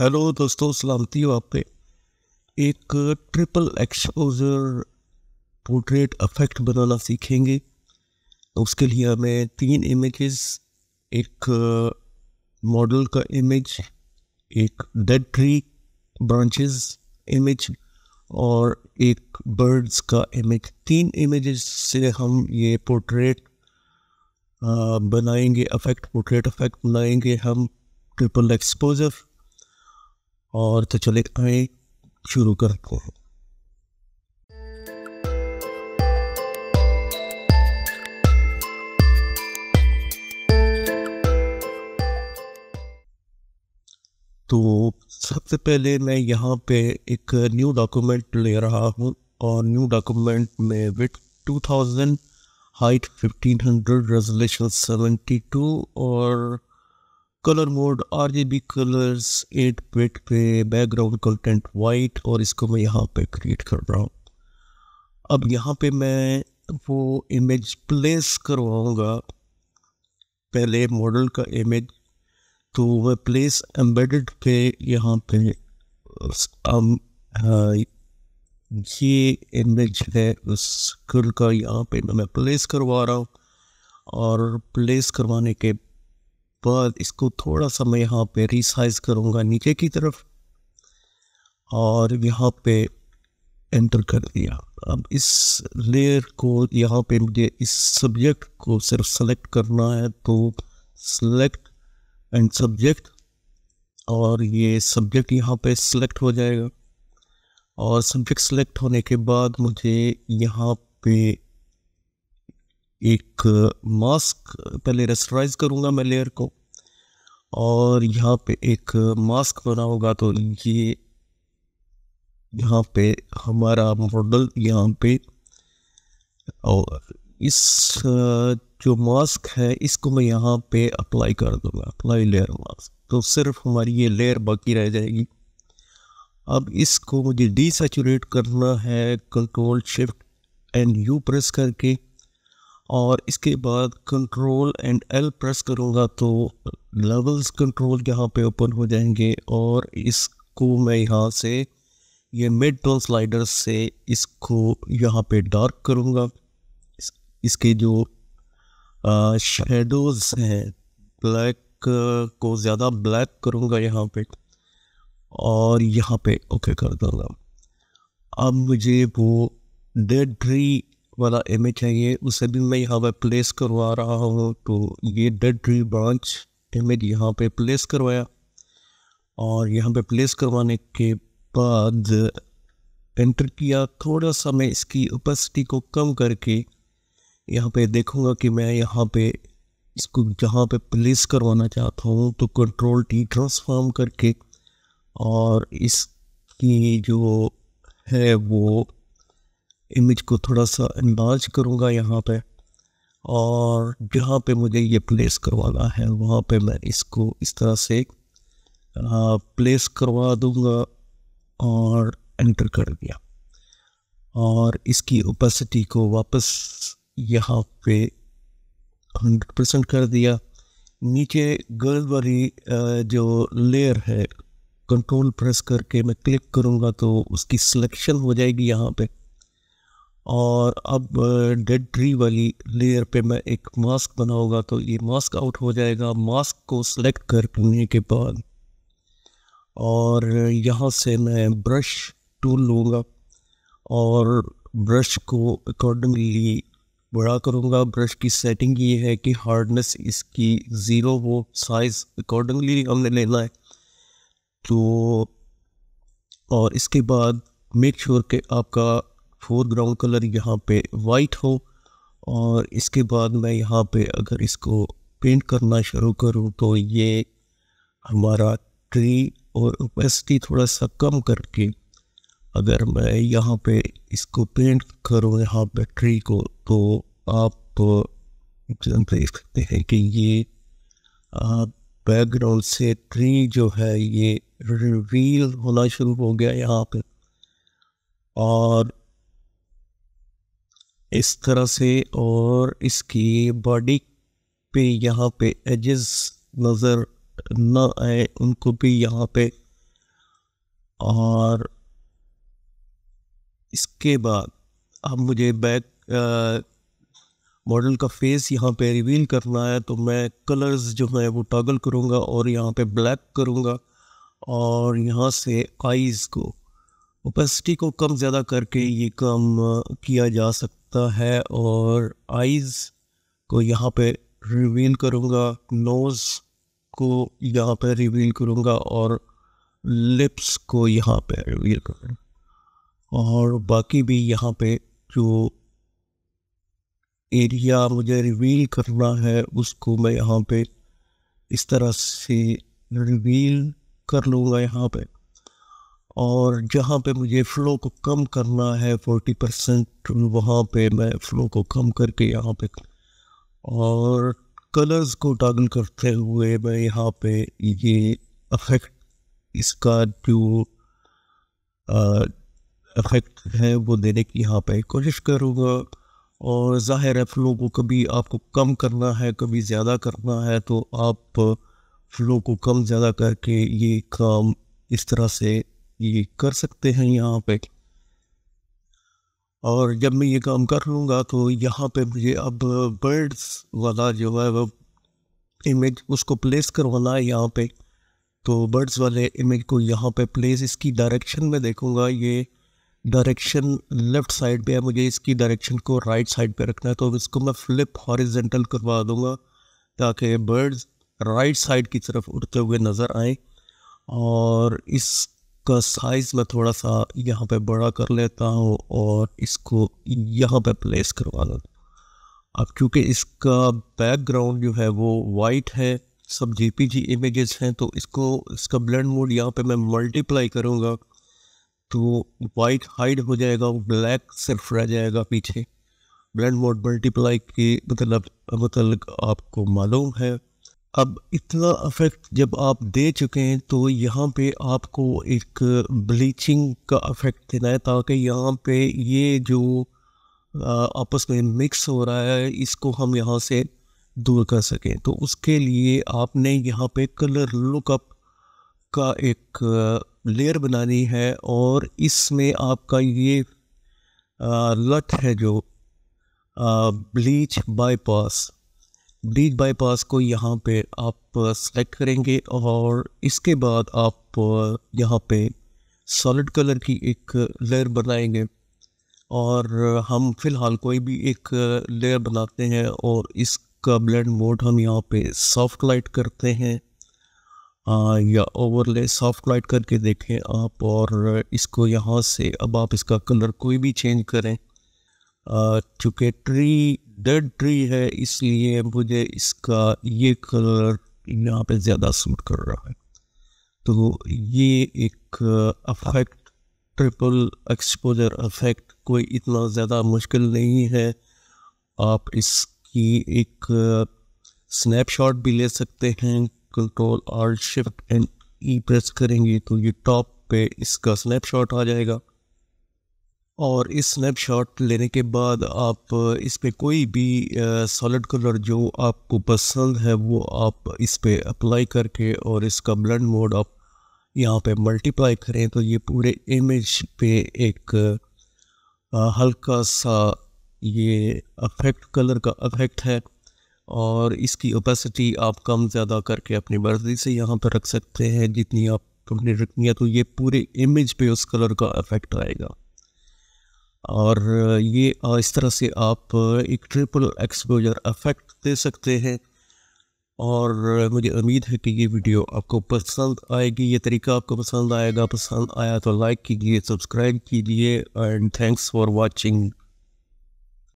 hello दोस्तों सलामती हो आप पे एक ट्रिपल एक्सपोजर पोर्ट्रेट अफेक्ट बनाना सीखेंगे उसके लिए हमें तीन इमेजेस एक मॉडल uh, का इमेज एक डेड ट्री ब्रांचेस इमेज और एक बर्ड्स का इमेज तीन इमेजेस से हम ये पोर्ट्रेट uh, बनाएंगे अफेक्ट पोर्ट्रेट अफेक्ट बनाएंगे हम ट्रिपल एक्सपोजर और तो चले आए शुरू करते हैं तो सबसे पहले मैं यहाँ पे एक न्यू डॉक्यूमेंट ले रहा हूँ और न्यू डॉक्यूमेंट में विथ 2000 हाइट 1500 रेजोल्यूशन 72 और colour mode R G B colours eight bit पे बैकग्राउंड कंटेंट वाइट और इसको मैं यहाँ पे क्रिएट कर रहा हूँ अब यहाँ पे मैं वो इमेज प्लेस करवाऊँगा पहले मॉडल का इमेज तो वह प्लेस एम्बेडेड पे यहाँ पे um, हम हाँ, ये इमेज है उस कल का यहाँ पे मैं प्लेस करवा रहा हूँ और प्लेस करवाने के बाद इसको थोड़ा सा मैं यहाँ पे रिसाइज करूँगा नीचे की तरफ और यहाँ पे एंटर कर दिया अब इस लेयर को यहाँ पे मुझे इस सब्जेक्ट को सिर्फ सेलेक्ट करना है तो सेलेक्ट एंड सब्जेक्ट और ये सब्जेक्ट यहाँ पे सेलेक्ट हो जाएगा और सब्जेक्ट सेलेक्ट होने के बाद मुझे यहाँ पे एक मास्क पहले रेस्टराइज करूँगा मैं लेयर को और यहाँ पे एक मास्क बना होगा तो ये यहाँ पे हमारा मॉडल यहाँ पे और इस जो मास्क है इसको मैं यहाँ पे अप्लाई कर दूँगा अप्लाई लेयर मास्क तो सिर्फ हमारी ये लेयर बाकी रह जाएगी अब इसको मुझे डीसेचुरेट करना है control shift and U press करके और इसके बाद कंट्रोल एंड एल प्रेस करूँगा तो लेवल्स कंट्रोल यहाँ पे ओपन हो जाएंगे और इसको मैं यहाँ से ये मिड टोन स्लाइडर से इसको यहाँ पे डार्क करूँगा इस, इसके जो शेडोज़ हैं ब्लैक को ज़्यादा ब्लैक करूँगा यहाँ पे और यहाँ पे ओके कर दूँगा अब मुझे वो डेड ट्री वाला इमेज ये उसे भी मैं यहाँ पर प्लेस करवा रहा हूँ तो ये डेड ट्री ब्रांच इमेज यहाँ पे प्लेस करवाया और यहाँ पे प्लेस करवाने के बाद एंटर किया थोड़ा सा मैं इसकी ओपेसिटी को कम करके यहाँ पे देखूँगा कि मैं यहाँ पे इसको जहाँ पे प्लेस करवाना चाहता हूँ तो कंट्रोल टी ट्रांसफार्म करके और इसकी जो है वो इमेज को थोड़ा सा इन्लाज करूँगा यहाँ पे और जहाँ पे मुझे ये प्लेस करवाना है वहाँ पे मैं इसको इस तरह से प्लेस करवा दूँगा और एंटर कर दिया और इसकी ओपेसिटी को वापस यहाँ पे हंड्रेड परसेंट कर दिया नीचे गर्ल वाली जो लेयर है कंट्रोल प्रेस करके मैं क्लिक करूँगा तो उसकी सिलेक्शन हो जाएगी यहाँ पे और अब डेड ट्री वाली लेयर पे मैं एक मास्क बनाऊंगा तो ये मास्क आउट हो जाएगा मास्क को सिलेक्ट करने के बाद और यहाँ से मैं ब्रश टूल लूँगा और ब्रश को अकॉर्डिंगली बड़ा करूँगा ब्रश की सेटिंग ये है कि हार्डनेस इसकी ज़ीरो हो साइज़ अकॉर्डिंगली हमने लेना है तो और इसके बाद मेक श्योर sure आपका फोरग्राउंड कलर यहाँ पे वाइट हो और इसके बाद मैं यहाँ पे अगर इसको पेंट करना शुरू करूँ तो ये हमारा ट्री और ओपेसिटी थोड़ा सा कम करके अगर मैं यहाँ पे इसको पेंट करूँ यहाँ पे ट्री को तो आप देख सकते हैं कि ये बैकग्राउंड से ट्री जो है ये रिवील होना शुरू हो गया यहाँ पे और इस तरह से और इसकी बॉडी पे यहाँ पे एजेस नज़र न आए उनको भी यहाँ पे और इसके बाद अब मुझे बैक मॉडल का फेस यहाँ पे रिवील करना है तो मैं कलर्स जो है वो टॉगल करूँगा और यहाँ पे ब्लैक करूँगा और यहाँ से आइज़ को ओपेसिटी को कम ज़्यादा करके ये काम किया जा सकता सकता है और आइज़ को यहाँ पे रिवील करूँगा नोज़ को यहाँ पे रिवील करूँगा और लिप्स को यहाँ पे रिवील करूँगा और बाकी भी यहाँ पे जो एरिया मुझे रिवील करना है उसको मैं यहाँ पे इस तरह से रिवील कर लूँगा यहाँ पे और जहाँ पे मुझे फ़्लो को कम करना है फोर्टी परसेंट वहाँ पे मैं फ़्लो को कम करके यहाँ पे और कलर्स को टॉगल करते हुए मैं यहाँ पे ये अफेक्ट इसका जो अफेक्ट है वो देने की यहाँ पे कोशिश करूँगा और ज़ाहिर है फ़्लो को कभी आपको कम करना है कभी ज़्यादा करना है तो आप फ़्लो को कम ज़्यादा करके ये काम इस तरह से ये कर सकते हैं यहाँ पे और जब मैं ये काम कर लूँगा तो यहाँ पे मुझे अब बर्ड्स वाला जो है वो इमेज उसको प्लेस करवाना है यहाँ पे तो बर्ड्स वाले इमेज को यहाँ पे प्लेस इसकी डायरेक्शन में देखूँगा ये डायरेक्शन लेफ़्ट साइड पे है मुझे इसकी डायरेक्शन को राइट साइड पे रखना है तो इसको मैं फ्लिप हॉरिजेंटल करवा दूँगा ताकि बर्ड्स राइट साइड की तरफ उड़ते हुए नज़र आए और इस का साइज़ मैं थोड़ा सा यहाँ पे बड़ा कर लेता हूँ और इसको यहाँ पे प्लेस करवा लेता हूँ अब क्योंकि इसका बैकग्राउंड जो है वो वाइट है सब जेपीजी इमेजेस हैं तो इसको इसका ब्लेंड मोड यहाँ पे मैं मल्टीप्लाई करूँगा तो वाइट हाइड हो जाएगा ब्लैक सिर्फ रह जाएगा पीछे ब्लेंड मोड मल्टीप्लाई के मतलब मतलब आपको मालूम है अब इतना अफेक्ट जब आप दे चुके हैं तो यहाँ पे आपको एक ब्लीचिंग का अफेक्ट देना है ताकि यहाँ पे ये जो आपस में मिक्स हो रहा है इसको हम यहाँ से दूर कर सकें तो उसके लिए आपने यहाँ पे कलर लुकअप का एक लेयर बनानी है और इसमें आपका ये लट है जो ब्लीच बाईपास ब्रिज बाईपास को यहाँ पे आप सेलेक्ट uh, करेंगे और इसके बाद आप uh, यहाँ पे सॉलिड कलर की एक लेयर बनाएंगे और uh, हम फ़िलहाल कोई भी एक लेयर बनाते हैं और इसका ब्लेंड मोड हम यहाँ पे सॉफ्ट लाइट करते हैं आ, या ओवरले सॉफ्ट लाइट करके देखें आप और इसको यहाँ से अब आप इसका कलर कोई भी चेंज करें चूँकि ट्री डेड ट्री है इसलिए मुझे इसका ये कलर यहाँ पे ज़्यादा सूट कर रहा है तो ये एक अफेक्ट ट्रिपल एक्सपोजर अफेक्ट कोई इतना ज़्यादा मुश्किल नहीं है आप इसकी एक स्नैपशॉट भी ले सकते हैं control R shift and E press करेंगे तो ये टॉप पे इसका स्नैपशॉट आ जाएगा और इस स्नैपशॉट लेने के बाद आप इस पर कोई भी सॉलिड कलर जो आपको पसंद है वो आप इस पर अप्लाई करके और इसका ब्लड मोड आप यहाँ पे मल्टीप्लाई करें तो ये पूरे इमेज पे एक हल्का सा ये अफेक्ट कलर का अफेक्ट है और इसकी ओपेसिटी आप कम ज़्यादा करके अपनी मर्ज़ी से यहाँ पर रख सकते हैं जितनी आप कंपनी रखनी है तो ये पूरे इमेज पे उस कलर का अफेक्ट आएगा और ये इस तरह से आप एक ट्रिपल एक्सपोजर अफेक्ट दे सकते हैं और मुझे उम्मीद है कि ये वीडियो आपको पसंद आएगी ये तरीका आपको पसंद आएगा पसंद आया तो लाइक कीजिए सब्सक्राइब कीजिए एंड थैंक्स फॉर वाचिंग